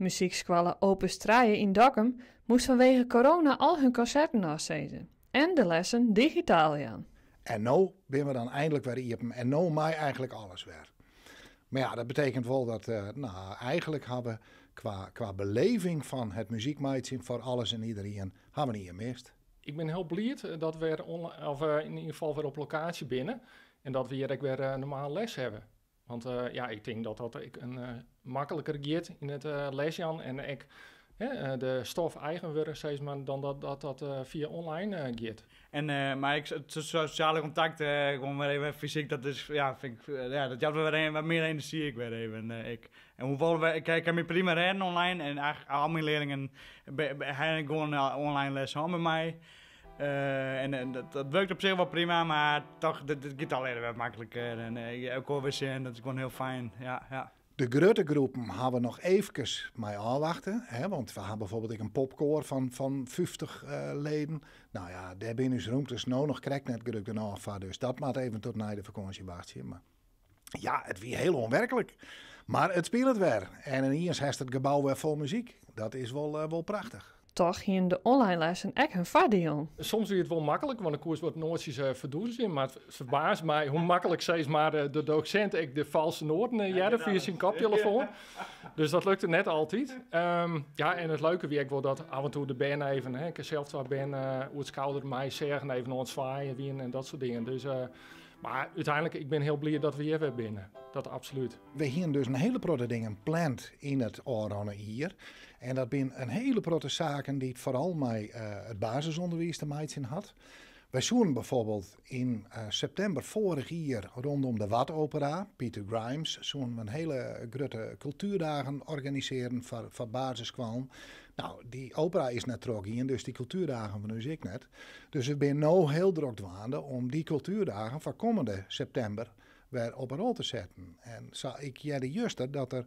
Muziekskwallen open Traaien in Dokkum moest vanwege corona al hun concerten afzetten. En de lessen digitaal aan. En nou ben we dan eindelijk weer op En nou mij eigenlijk alles weer. Maar ja, dat betekent wel dat, uh, nou, eigenlijk hebben qua, qua beleving van het muziekmaatje voor alles en iedereen, hebben we niet gemist. Ik ben heel blij eh, dat we er of, eh, in ieder geval weer op locatie binnen en dat we hier ook weer uh, normaal les hebben. Want uh, ja, ik denk dat dat ik een uh, makkelijker geert in het uh, eh, lesjan en ik hè, de stof eigen worden steeds maar dan dat dat, dat via online geert. En maar ik, het sociale contact, gewoon weer even fysiek, dat is ja, vind ik, ja dat had weer een, wat meer energie ik weer even ik. En hoewel we, ik, heb me prima rennen online en eigenlijk al mijn leerlingen hebben gewoon online les aan met mij. Eh, en, eh, dat, dat, werkt op zich wel prima, maar toch, de, de alleen werd makkelijker. Eh, en uh, ook dat is gewoon heel fijn. Ja, ja. De grote groepen gaan we nog even mij aanwachten. Hè? Want we hebben bijvoorbeeld een popcore van, van 50 leden. Nou ja, daar binnen is dus ruimte. Dus nou nog krijgt net druk de Dus dat maakt even tot na de vakantie, Maar ja, het wie heel onwerkelijk. Maar het speelt weer. En in Iers heeft het gebouw weer vol muziek. Dat is wel, wel prachtig toch in de online lessen echt een voordeel. Soms doe het wel makkelijk, want de koers wordt nootjes uh, eh, Maar het verbaast mij hoe makkelijk is, maar de, eh, de docent ik de valse noorden uh, jaren via zijn koptelefoon. Dus dat lukte net altijd. Ehm, ja, en het leuke wie ik dat af en toe de ben even, hè, ik zelf waar ben, uh, hoe het schouder mij zeggen, even ontzwaaien, winnen en dat soort dingen. Dus... Eh, maar uiteindelijk, ik ben heel blij dat we hier weer binnen. Dat absoluut. We hebben dus een hele protte dingen plant in het Oranje hier. En dat zijn een hele protte zaken die vooral met eh, het basisonderwijs te in had. Wij zoenen bijvoorbeeld in eh, september vorig jaar rondom de wateropera Peter Grimes, zoen we een hele grote cultuurdagen organiseren van voor basiskwam. Nou, die opera is net hier, dus die cultuurdagen van nu ik net. Dus ik ben nu heel druk dwaande om die cultuurdagen van komende september weer op een rol te zetten. En zou ik jij de juiste dat er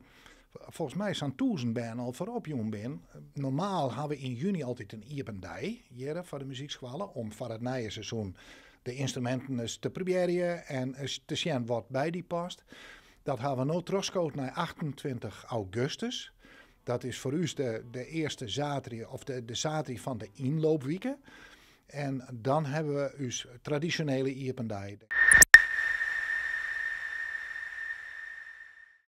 volgens mij zijn toezen ben al voorop jong ben. Normaal hebben we in juni altijd een iependij hier voor de muziekschwallen, Om voor het nieuwe seizoen de instrumenten eens te proberen en eens te zien wat bij die past. Dat gaan we nu teruggekomen naar 28 augustus. Dat is voor u de, de eerste zaterdag of de, de zaterdag van de inloopweken. En dan hebben we uw dus traditionele iependij.